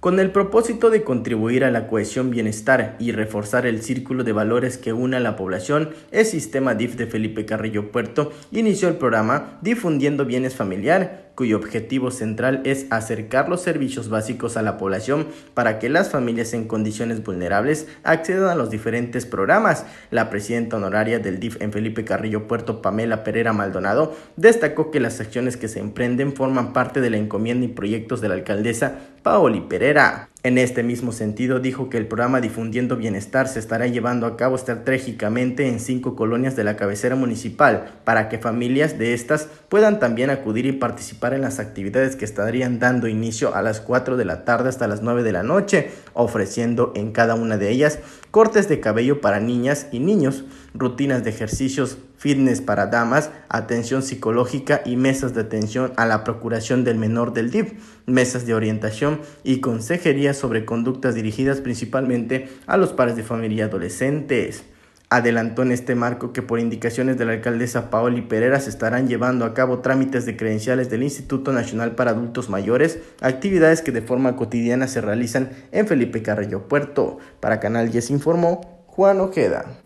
Con el propósito de contribuir a la cohesión bienestar y reforzar el círculo de valores que une a la población, el sistema DIF de Felipe Carrillo Puerto inició el programa Difundiendo Bienes Familiar, cuyo objetivo central es acercar los servicios básicos a la población para que las familias en condiciones vulnerables accedan a los diferentes programas. La presidenta honoraria del DIF en Felipe Carrillo Puerto, Pamela Pereira Maldonado, destacó que las acciones que se emprenden forman parte de la encomienda y proyectos de la alcaldesa Paoli Pereira. En este mismo sentido, dijo que el programa Difundiendo Bienestar se estará llevando a cabo estratégicamente en cinco colonias de la cabecera municipal para que familias de estas puedan también acudir y participar en las actividades que estarían dando inicio a las 4 de la tarde hasta las 9 de la noche, ofreciendo en cada una de ellas cortes de cabello para niñas y niños, rutinas de ejercicios fitness para damas, atención psicológica y mesas de atención a la procuración del menor del DIP, mesas de orientación y consejería sobre conductas dirigidas principalmente a los pares de familia y adolescentes. Adelantó en este marco que por indicaciones de la alcaldesa Paoli Pereira se estarán llevando a cabo trámites de credenciales del Instituto Nacional para Adultos Mayores, actividades que de forma cotidiana se realizan en Felipe Carrillo Puerto. Para Canal 10 informó Juan Ojeda.